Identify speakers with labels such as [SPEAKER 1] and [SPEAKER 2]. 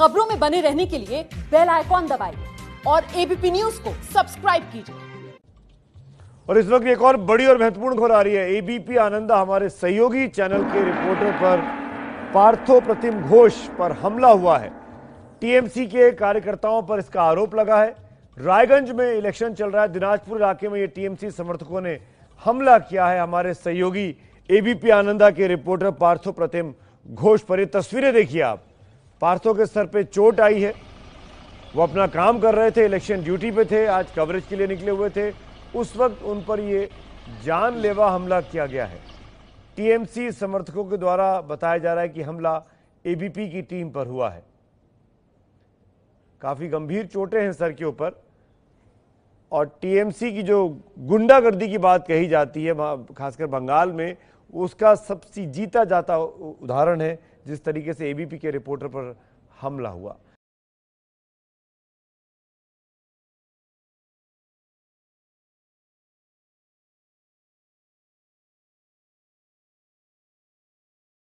[SPEAKER 1] खबरों में बने रहने के लिए बेल आइकॉन दबाइए और एबीपी न्यूज को सब्सक्राइब कीजिए और इस वक्त एक और बड़ी और महत्वपूर्ण खबर आ रही है एबीपी आनंदा हमारे सहयोगी चैनल के रिपोर्टर पर पार्थो प्रतिम घोष पर हमला हुआ है टीएमसी के कार्यकर्ताओं पर इसका आरोप लगा है रायगंज में इलेक्शन चल रहा है दिनाजपुर इलाके में ये टीएमसी समर्थकों ने हमला किया है हमारे सहयोगी एबीपी आनंदा के रिपोर्टर पार्थो प्रतिम घोष पर ये तस्वीरें देखिए आप पार्थों के सर पे चोट आई है वो अपना काम कर रहे थे इलेक्शन ड्यूटी पे थे आज कवरेज के लिए निकले हुए थे उस वक्त उन पर ये जानलेवा हमला किया गया है टीएमसी समर्थकों के द्वारा बताया जा रहा है कि हमला एबीपी की टीम पर हुआ है काफ़ी गंभीर चोटें हैं सर के ऊपर और टीएमसी की जो गुंडागर्दी की बात कही जाती है खासकर बंगाल में उसका सबसे जीता जाता उदाहरण है जिस तरीके से एबीपी के रिपोर्टर पर हमला हुआ